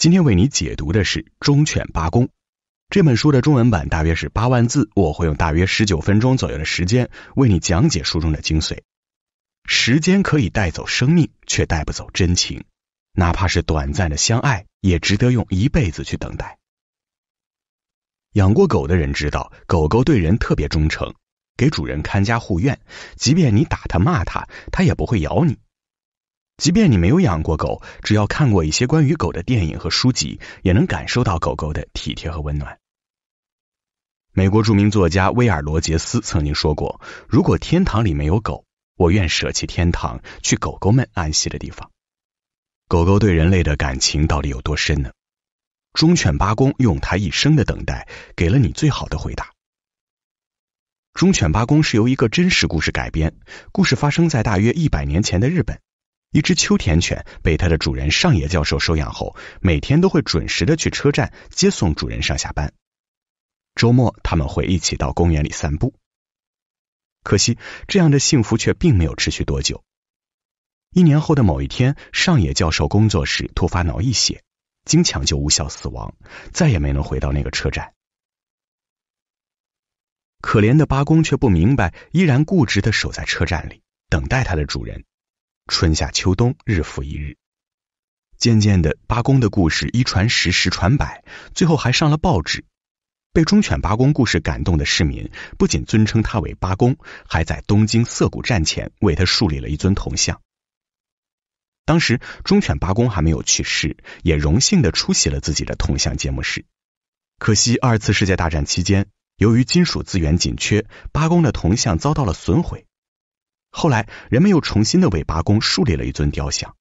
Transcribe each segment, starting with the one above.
今天为你解读的是《忠犬八公》这本书的中文版，大约是八万字。我会用大约十九分钟左右的时间，为你讲解书中的精髓。时间可以带走生命，却带不走真情。哪怕是短暂的相爱，也值得用一辈子去等待。养过狗的人知道，狗狗对人特别忠诚，给主人看家护院。即便你打它骂它，它也不会咬你。即便你没有养过狗，只要看过一些关于狗的电影和书籍，也能感受到狗狗的体贴和温暖。美国著名作家威尔·罗杰斯曾经说过：“如果天堂里没有狗，我愿舍弃天堂，去狗狗们安息的地方。”狗狗对人类的感情到底有多深呢？忠犬八公用他一生的等待，给了你最好的回答。忠犬八公是由一个真实故事改编，故事发生在大约一百年前的日本。一只秋田犬被它的主人上野教授收养后，每天都会准时的去车站接送主人上下班。周末他们会一起到公园里散步。可惜，这样的幸福却并没有持续多久。一年后的某一天，上野教授工作时突发脑溢血，经抢救无效死亡，再也没能回到那个车站。可怜的八公却不明白，依然固执的守在车站里，等待它的主人。春夏秋冬，日复一日。渐渐的，八公的故事一传十，十传百，最后还上了报纸。被忠犬八公故事感动的市民不仅尊称他为八公，还在东京涩谷站前为他树立了一尊铜像。当时，忠犬八公还没有去世，也荣幸的出席了自己的铜像揭幕式。可惜，二次世界大战期间，由于金属资源紧缺，八公的铜像遭到了损毁。后来，人们又重新的为八公树立了一尊雕像。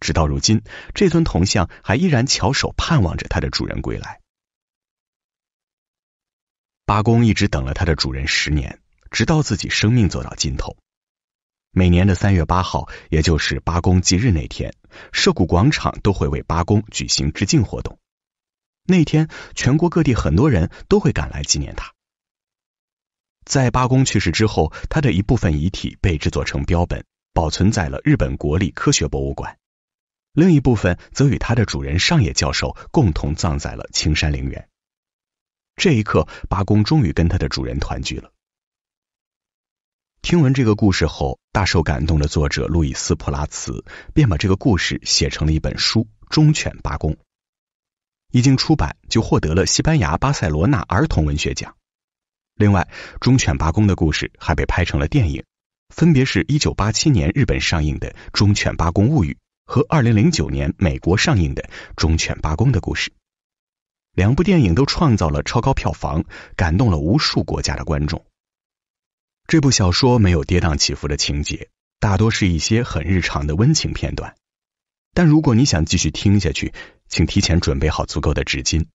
直到如今，这尊铜像还依然翘首盼望着它的主人归来。八公一直等了他的主人十年，直到自己生命走到尽头。每年的三月八号，也就是八公忌日那天，涉谷广场都会为八公举行致敬活动。那天，全国各地很多人都会赶来纪念他。在八公去世之后，他的一部分遗体被制作成标本，保存在了日本国立科学博物馆；另一部分则与他的主人上野教授共同葬在了青山陵园。这一刻，八公终于跟他的主人团聚了。听闻这个故事后，大受感动的作者路易斯·普拉茨便把这个故事写成了一本书《忠犬八公》。一经出版，就获得了西班牙巴塞罗那儿童文学奖。另外，忠犬八公的故事还被拍成了电影，分别是一九八七年日本上映的《忠犬八公物语》和二零零九年美国上映的《忠犬八公的故事》。两部电影都创造了超高票房，感动了无数国家的观众。这部小说没有跌宕起伏的情节，大多是一些很日常的温情片段。但如果你想继续听下去，请提前准备好足够的纸巾。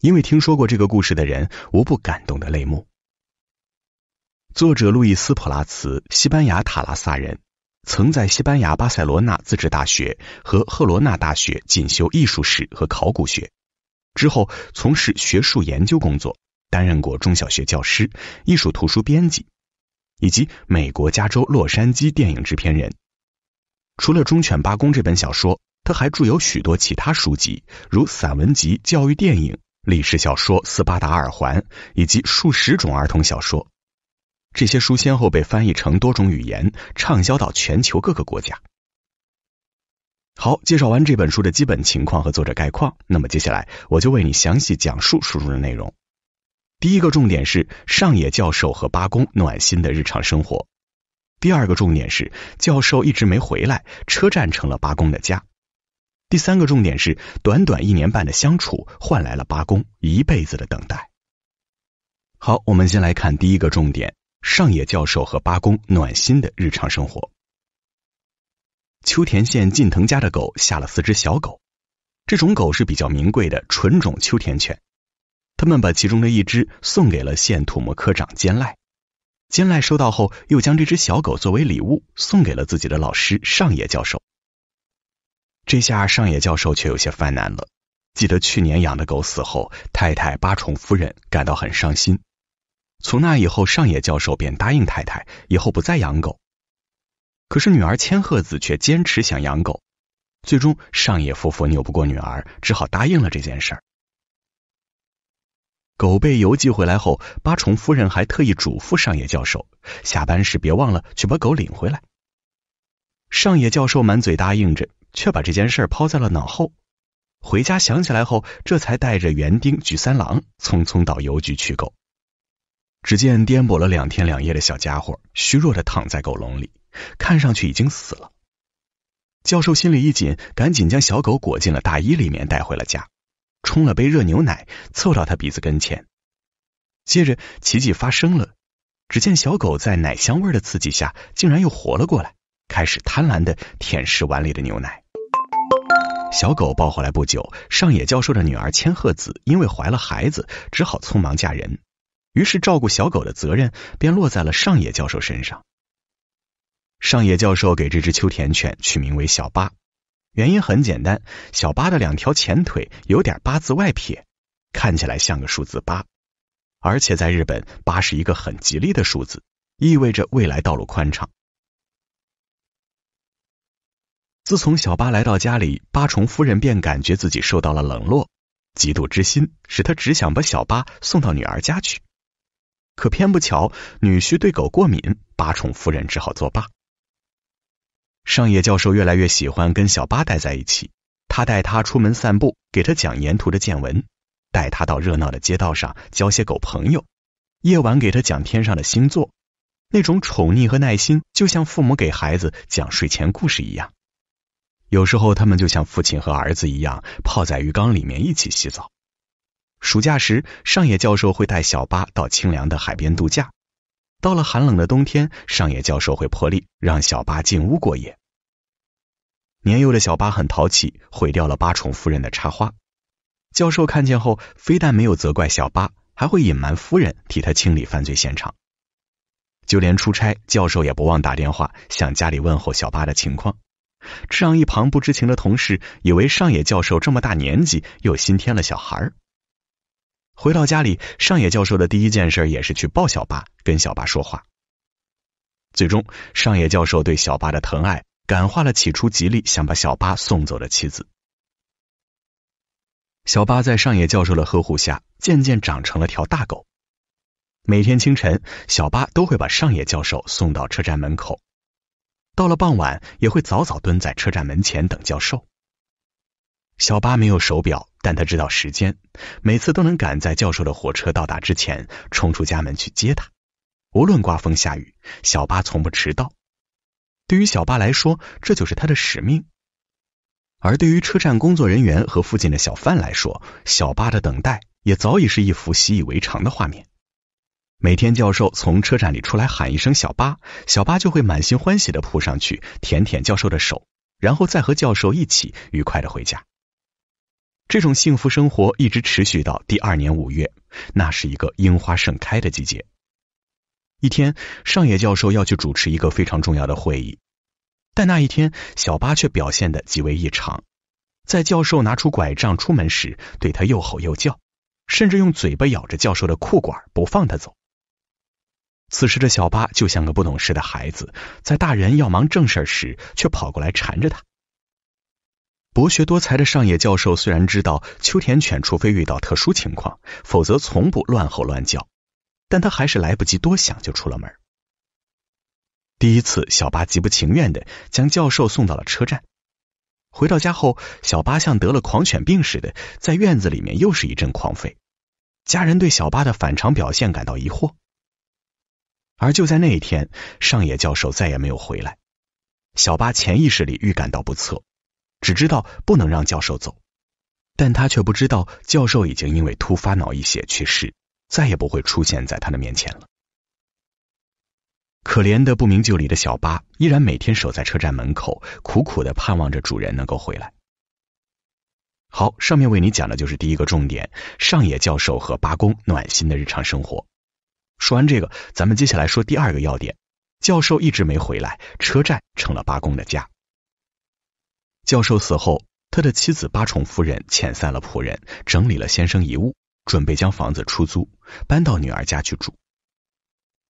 因为听说过这个故事的人无不感动的泪目。作者路易斯·普拉茨，西班牙塔拉萨人，曾在西班牙巴塞罗那自治大学和赫罗纳大学进修艺术史和考古学，之后从事学术研究工作，担任过中小学教师、艺术图书编辑，以及美国加州洛杉矶电影制片人。除了《忠犬八公》这本小说，他还著有许多其他书籍，如散文集、教育电影。历史小说《斯巴达耳环》，以及数十种儿童小说，这些书先后被翻译成多种语言，畅销到全球各个国家。好，介绍完这本书的基本情况和作者概况，那么接下来我就为你详细讲述书中的内容。第一个重点是上野教授和八公暖心的日常生活；第二个重点是教授一直没回来，车站成了八公的家。第三个重点是，短短一年半的相处，换来了八公一辈子的等待。好，我们先来看第一个重点：上野教授和八公暖心的日常生活。秋田县近藤家的狗下了四只小狗，这种狗是比较名贵的纯种秋田犬。他们把其中的一只送给了县土木科长兼赖，兼赖收到后，又将这只小狗作为礼物送给了自己的老师上野教授。这下上野教授却有些犯难了。记得去年养的狗死后，太太八重夫人感到很伤心。从那以后，上野教授便答应太太，以后不再养狗。可是女儿千鹤子却坚持想养狗，最终上野夫妇拗不过女儿，只好答应了这件事儿。狗被邮寄回来后，八重夫人还特意嘱咐上野教授，下班时别忘了去把狗领回来。上野教授满嘴答应着。却把这件事抛在了脑后。回家想起来后，这才带着园丁菊三郎匆匆到邮局取狗。只见颠簸了两天两夜的小家伙虚弱的躺在狗笼里，看上去已经死了。教授心里一紧，赶紧将小狗裹进了大衣里面带回了家，冲了杯热牛奶，凑到他鼻子跟前。接着奇迹发生了，只见小狗在奶香味的刺激下，竟然又活了过来，开始贪婪的舔食碗里的牛奶。小狗抱回来不久，上野教授的女儿千鹤子因为怀了孩子，只好匆忙嫁人。于是照顾小狗的责任便落在了上野教授身上。上野教授给这只秋田犬取名为小八，原因很简单：小八的两条前腿有点八字外撇，看起来像个数字八，而且在日本，八是一个很吉利的数字，意味着未来道路宽敞。自从小八来到家里，八重夫人便感觉自己受到了冷落，嫉妒之心使他只想把小八送到女儿家去，可偏不巧女婿对狗过敏，八重夫人只好作罢。上野教授越来越喜欢跟小八待在一起，他带他出门散步，给他讲沿途的见闻，带他到热闹的街道上交些狗朋友，夜晚给他讲天上的星座。那种宠溺和耐心，就像父母给孩子讲睡前故事一样。有时候，他们就像父亲和儿子一样，泡在鱼缸里面一起洗澡。暑假时，上野教授会带小巴到清凉的海边度假。到了寒冷的冬天，上野教授会破例让小巴进屋过夜。年幼的小巴很淘气，毁掉了八重夫人的插花。教授看见后，非但没有责怪小巴，还会隐瞒夫人替他清理犯罪现场。就连出差，教授也不忘打电话向家里问候小巴的情况。这让一旁不知情的同事以为上野教授这么大年纪又新添了小孩。回到家里，上野教授的第一件事也是去抱小巴，跟小巴说话。最终，上野教授对小巴的疼爱感化了起初极力想把小巴送走的妻子。小巴在上野教授的呵护下渐渐长成了条大狗，每天清晨，小巴都会把上野教授送到车站门口。到了傍晚，也会早早蹲在车站门前等教授。小巴没有手表，但他知道时间，每次都能赶在教授的火车到达之前冲出家门去接他。无论刮风下雨，小巴从不迟到。对于小巴来说，这就是他的使命；而对于车站工作人员和附近的小贩来说，小巴的等待也早已是一幅习以为常的画面。每天，教授从车站里出来，喊一声“小巴”，小巴就会满心欢喜的扑上去，舔舔教授的手，然后再和教授一起愉快的回家。这种幸福生活一直持续到第二年五月，那是一个樱花盛开的季节。一天，上野教授要去主持一个非常重要的会议，但那一天小巴却表现的极为异常，在教授拿出拐杖出门时，对他又吼又叫，甚至用嘴巴咬着教授的裤管，不放他走。此时的小巴就像个不懂事的孩子，在大人要忙正事时，却跑过来缠着他。博学多才的上野教授虽然知道秋田犬除非遇到特殊情况，否则从不乱吼乱叫，但他还是来不及多想就出了门。第一次，小巴极不情愿的将教授送到了车站。回到家后，小巴像得了狂犬病似的，在院子里面又是一阵狂吠。家人对小巴的反常表现感到疑惑。而就在那一天，上野教授再也没有回来。小巴潜意识里预感到不测，只知道不能让教授走，但他却不知道教授已经因为突发脑溢血去世，再也不会出现在他的面前了。可怜的不明就里的小巴，依然每天守在车站门口，苦苦的盼望着主人能够回来。好，上面为你讲的就是第一个重点：上野教授和八公暖心的日常生活。说完这个，咱们接下来说第二个要点。教授一直没回来，车站成了八公的家。教授死后，他的妻子八重夫人遣散了仆人，整理了先生遗物，准备将房子出租，搬到女儿家去住。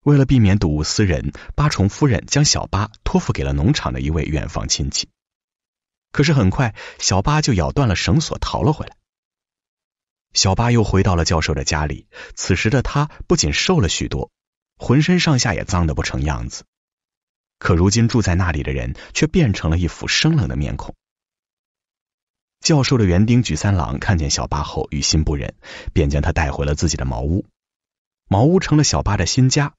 为了避免睹物思人，八重夫人将小八托付给了农场的一位远房亲戚。可是很快，小八就咬断了绳索，逃了回来。小巴又回到了教授的家里，此时的他不仅瘦了许多，浑身上下也脏得不成样子。可如今住在那里的人，却变成了一副生冷的面孔。教授的园丁举三郎看见小巴后，于心不忍，便将他带回了自己的茅屋。茅屋成了小巴的新家，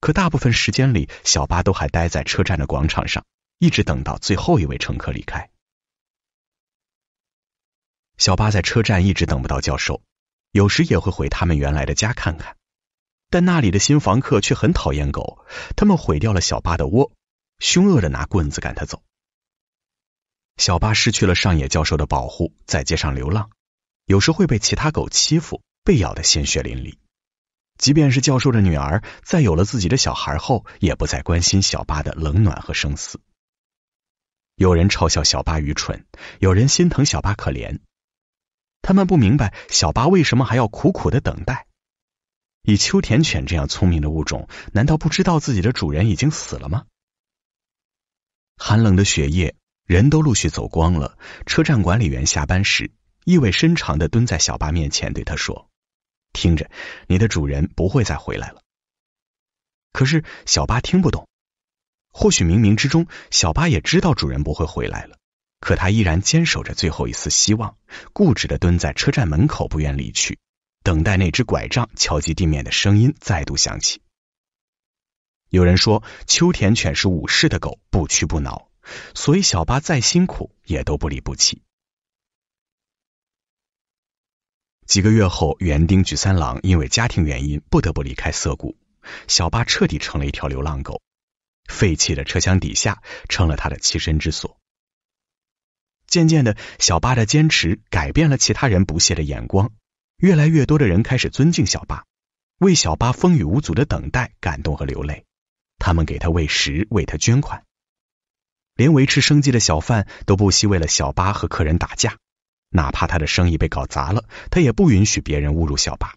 可大部分时间里，小巴都还待在车站的广场上，一直等到最后一位乘客离开。小巴在车站一直等不到教授，有时也会回他们原来的家看看，但那里的新房客却很讨厌狗，他们毁掉了小巴的窝，凶恶的拿棍子赶他走。小巴失去了上野教授的保护，在街上流浪，有时会被其他狗欺负，被咬得鲜血淋漓。即便是教授的女儿，在有了自己的小孩后，也不再关心小巴的冷暖和生死。有人嘲笑小巴愚蠢，有人心疼小巴可怜。他们不明白小巴为什么还要苦苦的等待。以秋田犬这样聪明的物种，难道不知道自己的主人已经死了吗？寒冷的雪夜，人都陆续走光了。车站管理员下班时，意味深长的蹲在小巴面前，对他说：“听着，你的主人不会再回来了。”可是小巴听不懂。或许冥冥之中，小巴也知道主人不会回来了。可他依然坚守着最后一丝希望，固执的蹲在车站门口，不愿离去，等待那只拐杖敲击地面的声音再度响起。有人说，秋田犬是武士的狗，不屈不挠，所以小巴再辛苦也都不离不弃。几个月后，园丁菊三郎因为家庭原因不得不离开涩谷，小巴彻底成了一条流浪狗，废弃的车厢底下成了他的栖身之所。渐渐的，小巴的坚持改变了其他人不屑的眼光，越来越多的人开始尊敬小巴，为小巴风雨无阻的等待感动和流泪。他们给他喂食，为他捐款，连维持生计的小贩都不惜为了小巴和客人打架，哪怕他的生意被搞砸了，他也不允许别人侮辱小巴。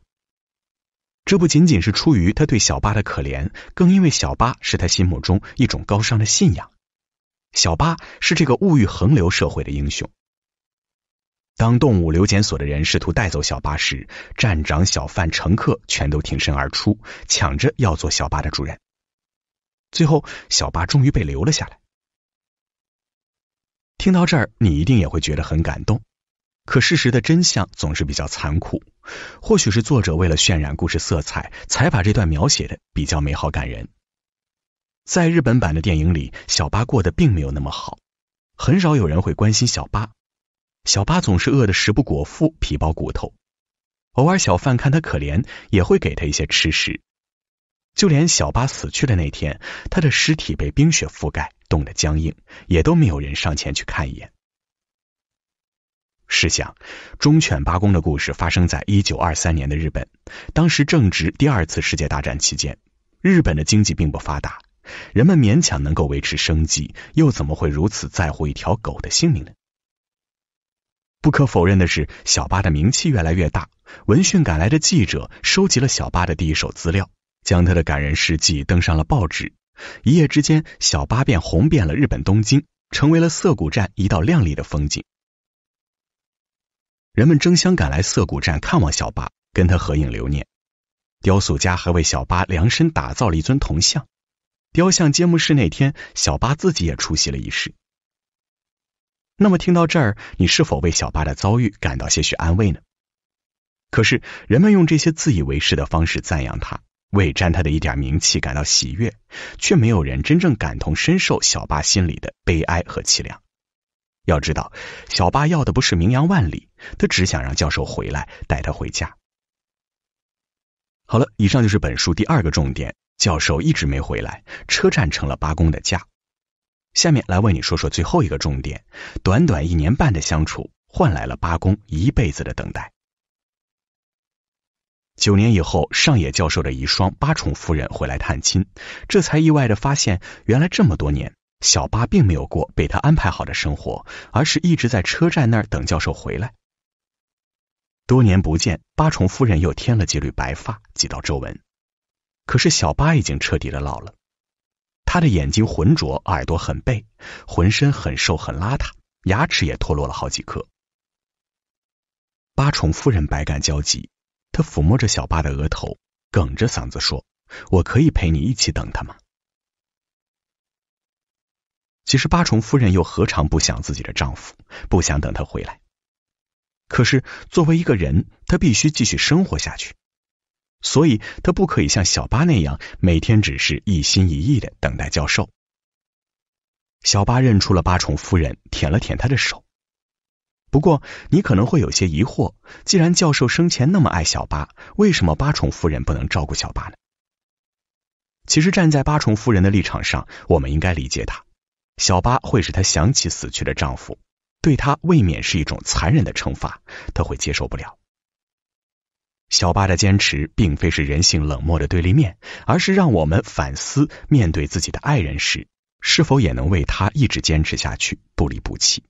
这不仅仅是出于他对小巴的可怜，更因为小巴是他心目中一种高尚的信仰。小巴是这个物欲横流社会的英雄。当动物留检所的人试图带走小巴时，站长、小贩、乘客全都挺身而出，抢着要做小巴的主人。最后，小巴终于被留了下来。听到这儿，你一定也会觉得很感动。可事实的真相总是比较残酷。或许是作者为了渲染故事色彩，才把这段描写的比较美好感人。在日本版的电影里，小八过得并没有那么好。很少有人会关心小八，小八总是饿得食不果腹、皮包骨头。偶尔小贩看他可怜，也会给他一些吃食。就连小八死去的那天，他的尸体被冰雪覆盖、冻得僵硬，也都没有人上前去看一眼。试想，忠犬八公的故事发生在一九二三年的日本，当时正值第二次世界大战期间，日本的经济并不发达。人们勉强能够维持生计，又怎么会如此在乎一条狗的性命呢？不可否认的是，小巴的名气越来越大。闻讯赶来的记者收集了小巴的第一手资料，将他的感人事迹登上了报纸。一夜之间，小巴便红遍了日本东京，成为了涩谷站一道亮丽的风景。人们争相赶来涩谷站看望小巴，跟他合影留念。雕塑家还为小巴量身打造了一尊铜像。雕像揭幕式那天，小巴自己也出席了仪式。那么，听到这儿，你是否为小巴的遭遇感到些许安慰呢？可是，人们用这些自以为是的方式赞扬他，为沾他的一点名气感到喜悦，却没有人真正感同身受小巴心里的悲哀和凄凉。要知道，小巴要的不是名扬万里，他只想让教授回来带他回家。好了，以上就是本书第二个重点。教授一直没回来，车站成了八公的家。下面来为你说说最后一个重点：短短一年半的相处，换来了八公一辈子的等待。九年以后，上野教授的遗孀八重夫人回来探亲，这才意外的发现，原来这么多年，小八并没有过被他安排好的生活，而是一直在车站那儿等教授回来。多年不见，八重夫人又添了几缕白发，几道皱纹。可是小巴已经彻底的老了，他的眼睛浑浊，耳朵很背，浑身很瘦很邋遢，牙齿也脱落了好几颗。八重夫人百感交集，她抚摸着小巴的额头，哽着嗓子说：“我可以陪你一起等他吗？”其实八重夫人又何尝不想自己的丈夫，不想等他回来？可是作为一个人，她必须继续生活下去。所以，他不可以像小巴那样每天只是一心一意的等待教授。小巴认出了八重夫人，舔了舔他的手。不过，你可能会有些疑惑：既然教授生前那么爱小巴，为什么八重夫人不能照顾小巴呢？其实，站在八重夫人的立场上，我们应该理解她，小巴会使她想起死去的丈夫，对她未免是一种残忍的惩罚，她会接受不了。小巴的坚持，并非是人性冷漠的对立面，而是让我们反思：面对自己的爱人时，是否也能为他一直坚持下去，不离不弃？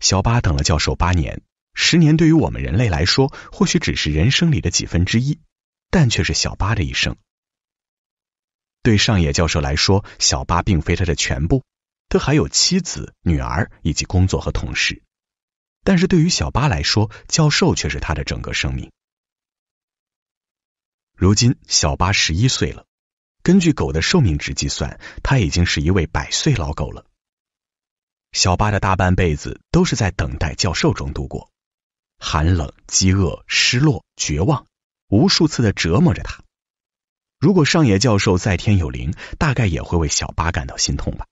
小巴等了教授八年、十年，对于我们人类来说，或许只是人生里的几分之一，但却是小巴的一生。对上野教授来说，小巴并非他的全部，他还有妻子、女儿，以及工作和同事。但是对于小巴来说，教授却是他的整个生命。如今，小巴十一岁了，根据狗的寿命值计算，他已经是一位百岁老狗了。小巴的大半辈子都是在等待教授中度过，寒冷、饥饿、失落、绝望，无数次的折磨着他。如果上野教授在天有灵，大概也会为小巴感到心痛吧。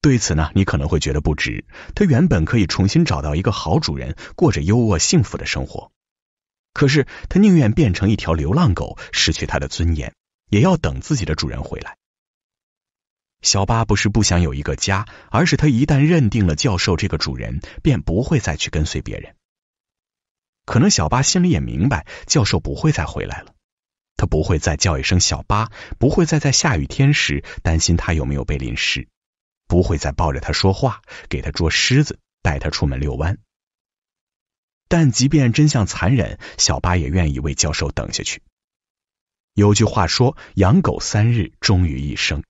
对此呢，你可能会觉得不值。他原本可以重新找到一个好主人，过着优渥幸福的生活。可是他宁愿变成一条流浪狗，失去他的尊严，也要等自己的主人回来。小巴不是不想有一个家，而是他一旦认定了教授这个主人，便不会再去跟随别人。可能小巴心里也明白，教授不会再回来了。他不会再叫一声“小巴”，不会再在下雨天时担心他有没有被淋湿。不会再抱着他说话，给他捉虱子，带他出门遛弯。但即便真相残忍，小巴也愿意为教授等下去。有句话说，养狗三日忠于一生。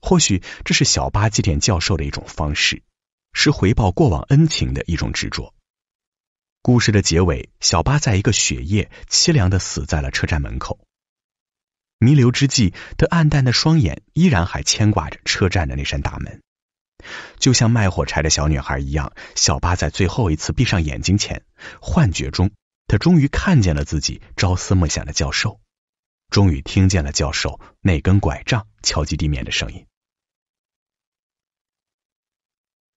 或许这是小巴祭奠教授的一种方式，是回报过往恩情的一种执着。故事的结尾，小巴在一个雪夜凄凉的死在了车站门口。弥留之际，他暗淡的双眼依然还牵挂着车站的那扇大门，就像卖火柴的小女孩一样。小巴在最后一次闭上眼睛前，幻觉中，他终于看见了自己朝思暮想的教授，终于听见了教授那根拐杖敲击地面的声音。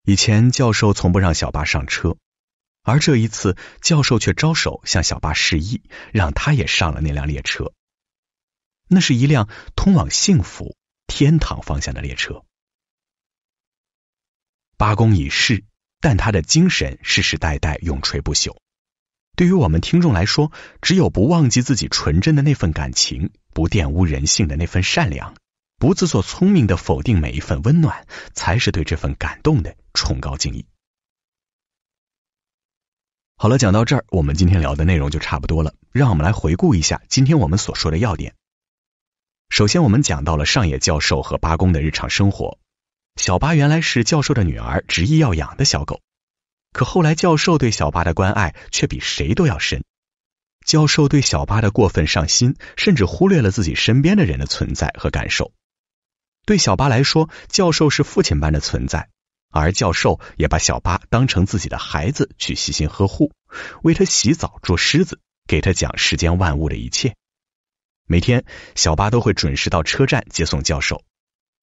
以前教授从不让小巴上车，而这一次，教授却招手向小巴示意，让他也上了那辆列车。那是一辆通往幸福天堂方向的列车。八公已逝，但他的精神世世代代永垂不朽。对于我们听众来说，只有不忘记自己纯真的那份感情，不玷污人性的那份善良，不自作聪明的否定每一份温暖，才是对这份感动的崇高敬意。好了，讲到这儿，我们今天聊的内容就差不多了。让我们来回顾一下今天我们所说的要点。首先，我们讲到了上野教授和八公的日常生活。小八原来是教授的女儿执意要养的小狗，可后来教授对小八的关爱却比谁都要深。教授对小八的过分上心，甚至忽略了自己身边的人的存在和感受。对小八来说，教授是父亲般的存在，而教授也把小八当成自己的孩子去细心呵护，为他洗澡、捉狮子，给他讲世间万物的一切。每天，小巴都会准时到车站接送教授。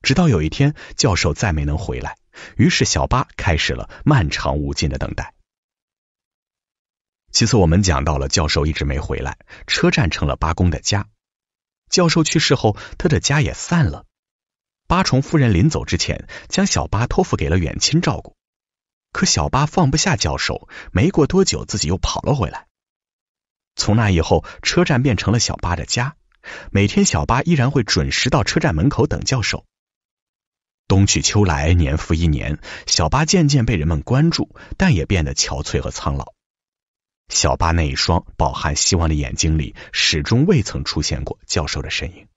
直到有一天，教授再没能回来，于是小巴开始了漫长无尽的等待。其次，我们讲到了教授一直没回来，车站成了八公的家。教授去世后，他的家也散了。八重夫人临走之前，将小巴托付给了远亲照顾。可小巴放不下教授，没过多久，自己又跑了回来。从那以后，车站变成了小巴的家。每天，小巴依然会准时到车站门口等教授。冬去秋来，年复一年，小巴渐渐被人们关注，但也变得憔悴和苍老。小巴那一双饱含希望的眼睛里，始终未曾出现过教授的身影。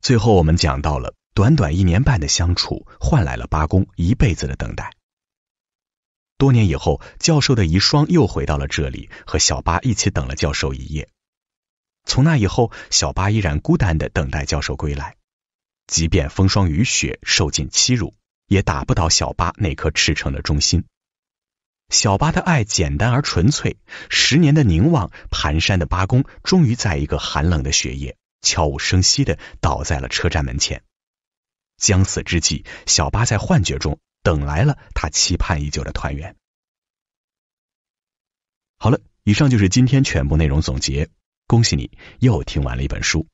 最后，我们讲到了短短一年半的相处，换来了八公一辈子的等待。多年以后，教授的遗孀又回到了这里，和小巴一起等了教授一夜。从那以后，小巴依然孤单的等待教授归来，即便风霜雨雪，受尽欺辱，也打不倒小巴那颗赤诚的忠心。小巴的爱简单而纯粹，十年的凝望，蹒跚的八公，终于在一个寒冷的雪夜，悄无声息的倒在了车站门前。将死之际，小巴在幻觉中等来了他期盼已久的团圆。好了，以上就是今天全部内容总结。恭喜你，又听完了一本书。